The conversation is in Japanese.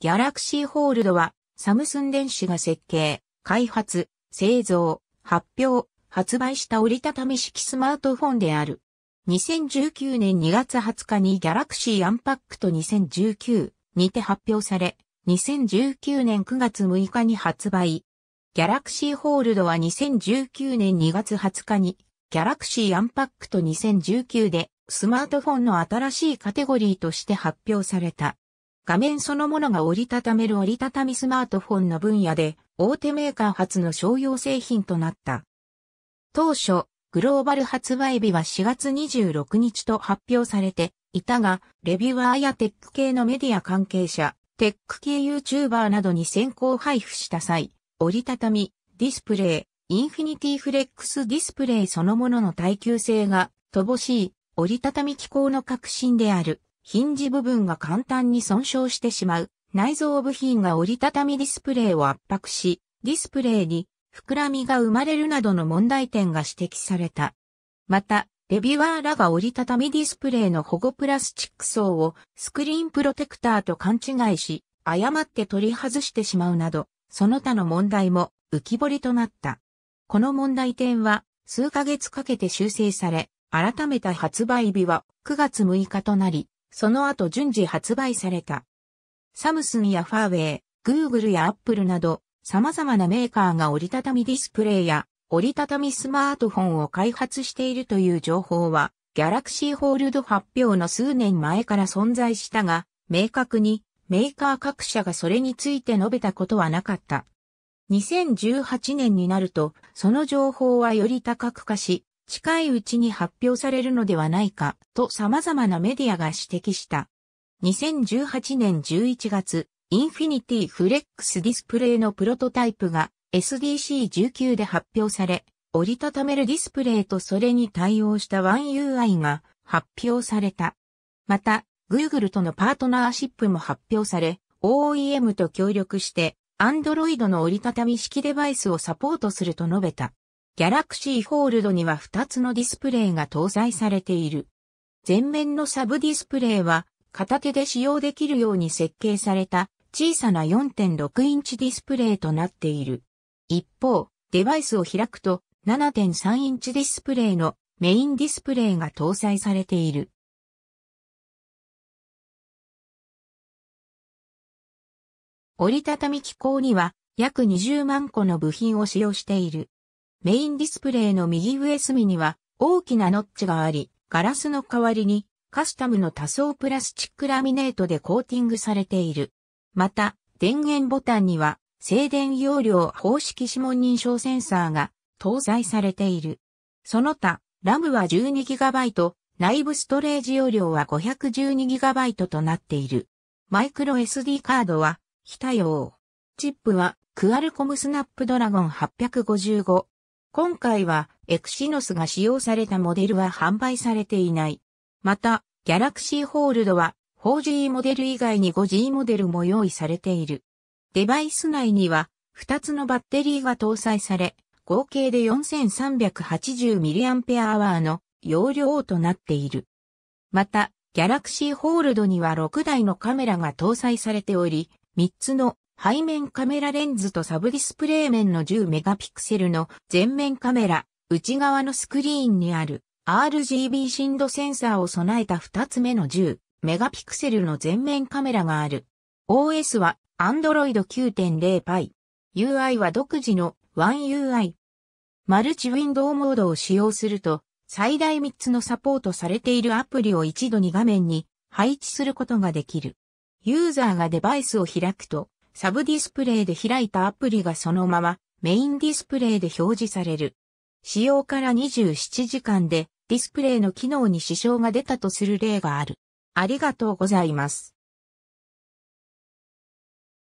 ギャラクシーホールドは、サムスン電子が設計、開発、製造、発表、発売した折りたたみ式スマートフォンである。2019年2月20日にギャラクシーアンパックと2019にて発表され、2019年9月6日に発売。ギャラクシーホールドは2019年2月20日に、ギャラクシーアンパックと2019で、スマートフォンの新しいカテゴリーとして発表された。画面そのものが折りたためる折りたたみスマートフォンの分野で大手メーカー初の商用製品となった。当初、グローバル発売日は4月26日と発表されていたが、レビューアーやテック系のメディア関係者、テック系 YouTuber などに先行配布した際、折りたたみ、ディスプレイ、インフィニティフレックスディスプレイそのものの耐久性が乏しい折りたたみ機構の革新であるヒンジ部分が簡単に損傷してしまう内蔵部品が折りたたみディスプレイを圧迫し、ディスプレイに膨らみが生まれるなどの問題点が指摘された。また、レビュアーらが折りたたみディスプレイの保護プラスチック層をスクリーンプロテクターと勘違いし、誤って取り外してしまうなど、その他の問題も浮き彫りとなった。この問題点は数ヶ月かけて修正され、改めた発売日は9月6日となり、その後順次発売された。サムスンやファーウェイ、グーグルやアップルなど、様々なメーカーが折りたたみディスプレイや折りたたみスマートフォンを開発しているという情報は、ギャラクシーホールド発表の数年前から存在したが、明確にメーカー各社がそれについて述べたことはなかった。2018年になると、その情報はより多角化し、近いうちに発表されるのではないかと様々なメディアが指摘した。2018年11月、インフィニティフレックスディスプレイのプロトタイプが SDC19 で発表され、折りたためるディスプレイとそれに対応した OneUI が発表された。また、Google とのパートナーシップも発表され、OEM と協力して、Android の折りたたみ式デバイスをサポートすると述べた。ギャラクシーホールドには2つのディスプレイが搭載されている。前面のサブディスプレイは片手で使用できるように設計された小さな4.6インチディスプレイとなっている。一方、デバイスを開くと7.3インチディスプレイのメインディスプレイが搭載されている。折りたたみ機構には約20万個の部品を使用している。メインディスプレイの右上隅には大きなノッチがあり、ガラスの代わりにカスタムの多層プラスチックラミネートでコーティングされている。また、電源ボタンには静電容量方式指紋認証センサーが搭載されている。その他、ラムは 12GB、内部ストレージ容量は 512GB となっている。マイクロ SD カードは非対応。チップはクアルコムスナップドラゴン855、今回はエクシノスが使用されたモデルは販売されていない。また、ギャラクシーホールドは 4G モデル以外に 5G モデルも用意されている。デバイス内には2つのバッテリーが搭載され、合計で 4380mAh の容量となっている。また、ギャラクシーホールドには6台のカメラが搭載されており、3つの背面カメラレンズとサブディスプレイ面の10メガピクセルの前面カメラ、内側のスクリーンにある RGB 振動センサーを備えた2つ目の10メガピクセルの前面カメラがある。OS は Android 9.0 p i UI は独自の OneUI。マルチウィンドウモードを使用すると、最大3つのサポートされているアプリを一度に画面に配置することができる。ユーザーがデバイスを開くと、サブディスプレイで開いたアプリがそのままメインディスプレイで表示される。使用から27時間でディスプレイの機能に支障が出たとする例がある。ありがとうございます。